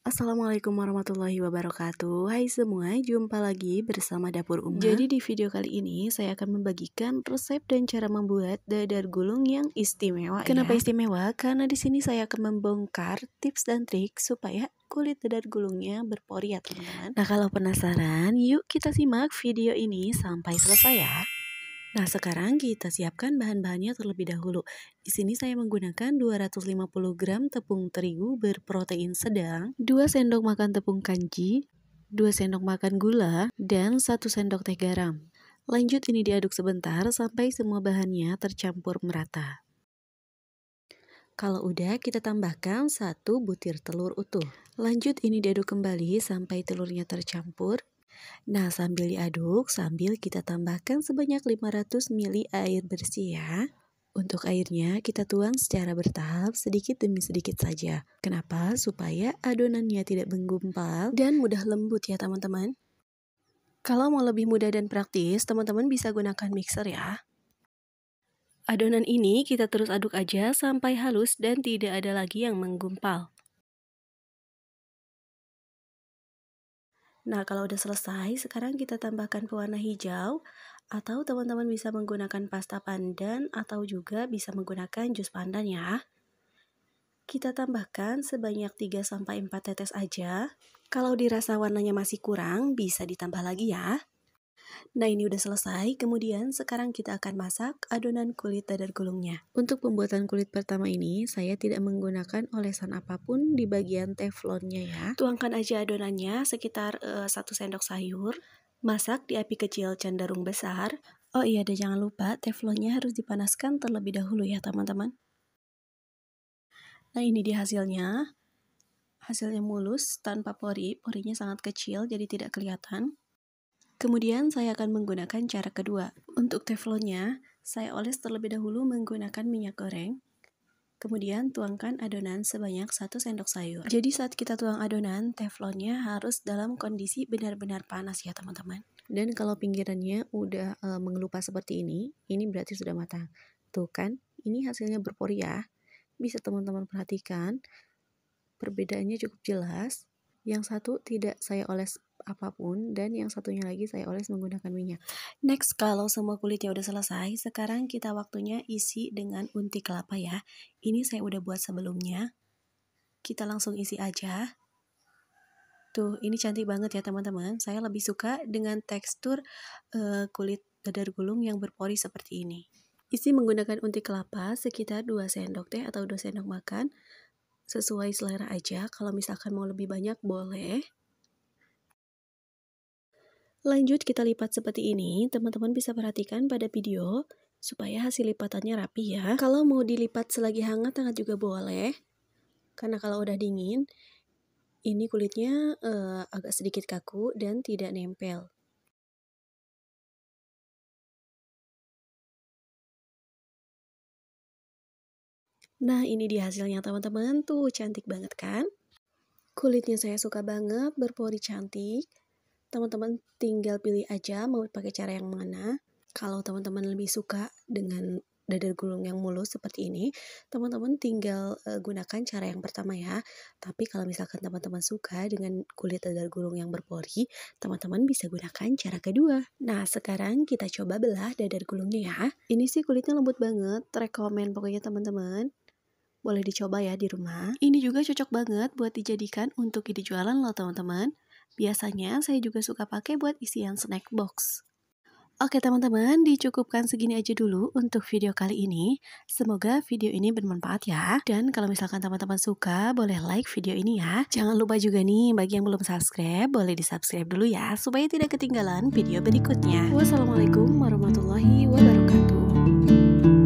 Assalamualaikum warahmatullahi wabarakatuh Hai semua, jumpa lagi bersama Dapur Uma Jadi di video kali ini saya akan membagikan resep dan cara membuat dadar gulung yang istimewa ya. Kenapa ya? istimewa? Karena di sini saya akan membongkar tips dan trik supaya kulit dadar gulungnya berpori ya teman-teman Nah kalau penasaran, yuk kita simak video ini sampai selesai ya Nah, sekarang kita siapkan bahan-bahannya terlebih dahulu. Di sini saya menggunakan 250 gram tepung terigu berprotein sedang, 2 sendok makan tepung kanji, 2 sendok makan gula, dan 1 sendok teh garam. Lanjut ini diaduk sebentar sampai semua bahannya tercampur merata. Kalau udah, kita tambahkan 1 butir telur utuh. Lanjut ini diaduk kembali sampai telurnya tercampur Nah, sambil diaduk, sambil kita tambahkan sebanyak 500 ml air bersih ya. Untuk airnya, kita tuang secara bertahap sedikit demi sedikit saja. Kenapa? Supaya adonannya tidak menggumpal dan mudah lembut ya teman-teman. Kalau mau lebih mudah dan praktis, teman-teman bisa gunakan mixer ya. Adonan ini kita terus aduk aja sampai halus dan tidak ada lagi yang menggumpal. Nah, kalau udah selesai, sekarang kita tambahkan pewarna hijau atau teman-teman bisa menggunakan pasta pandan atau juga bisa menggunakan jus pandan ya. Kita tambahkan sebanyak 3 sampai 4 tetes aja. Kalau dirasa warnanya masih kurang, bisa ditambah lagi ya. Nah ini udah selesai, kemudian sekarang kita akan masak adonan kulit dadar gulungnya. Untuk pembuatan kulit pertama ini, saya tidak menggunakan olesan apapun di bagian teflonnya ya. Tuangkan aja adonannya sekitar uh, eh, 1 sendok sayur. Masak di api kecil cenderung besar. Oh iya, dan jangan lupa teflonnya harus dipanaskan terlebih dahulu ya teman-teman. Nah ini dia hasilnya hasilnya mulus tanpa pori, porinya sangat kecil jadi tidak kelihatan. Kemudian saya akan menggunakan cara kedua. Untuk teflonnya, saya oles terlebih dahulu menggunakan minyak goreng. Kemudian tuangkan adonan sebanyak 1 sendok sayur. Jadi saat kita tuang adonan, teflonnya harus dalam kondisi benar-benar panas ya teman-teman. Dan kalau pinggirannya udah e, mengelupas seperti ini, ini berarti sudah matang. Tuh kan, ini hasilnya berpori ya. Bisa teman-teman perhatikan, perbedaannya cukup jelas. Yang satu tidak saya oles apapun dan yang satunya lagi saya oles menggunakan minyak. Next, kalau semua kulitnya udah selesai, sekarang kita waktunya isi dengan unti kelapa ya. Ini saya udah buat sebelumnya. Kita langsung isi aja. Tuh, ini cantik banget ya teman-teman. Saya lebih suka dengan tekstur uh, kulit dadar gulung yang berpori seperti ini. Isi menggunakan unti kelapa sekitar 2 sendok teh atau 2 sendok makan sesuai selera aja. Kalau misalkan mau lebih banyak boleh. Lanjut kita lipat seperti ini. Teman-teman bisa perhatikan pada video supaya hasil lipatannya rapi ya. Kalau mau dilipat selagi hangat, hangat juga boleh. Karena kalau udah dingin, ini kulitnya uh, agak sedikit kaku dan tidak nempel. Nah, ini dia hasilnya teman-teman. Tuh, cantik banget kan? Kulitnya saya suka banget, berpori cantik. Teman-teman tinggal pilih aja mau pakai cara yang mana. Kalau teman-teman lebih suka dengan dadar gulung yang mulus seperti ini, teman-teman tinggal eh, gunakan cara yang pertama ya. Tapi kalau misalkan teman-teman suka dengan kulit dadar gulung yang berpori, teman-teman bisa gunakan cara kedua. Nah, sekarang kita coba belah dadar gulungnya ya. Ini sih kulitnya lembut banget, rekomen pokoknya teman-teman. Boleh dicoba ya di rumah. Ini juga cocok banget buat dijadikan untuk ide jualan loh teman-teman. Biasanya saya juga suka pakai buat isian snack box. Oke teman-teman, dicukupkan segini aja dulu untuk video kali ini. Semoga video ini bermanfaat ya. Dan kalau misalkan teman-teman suka, boleh like video ini ya. Jangan lupa juga nih, bagi yang belum subscribe, boleh di-subscribe dulu ya, supaya tidak ketinggalan video berikutnya. Wassalamualaikum warahmatullahi wabarakatuh.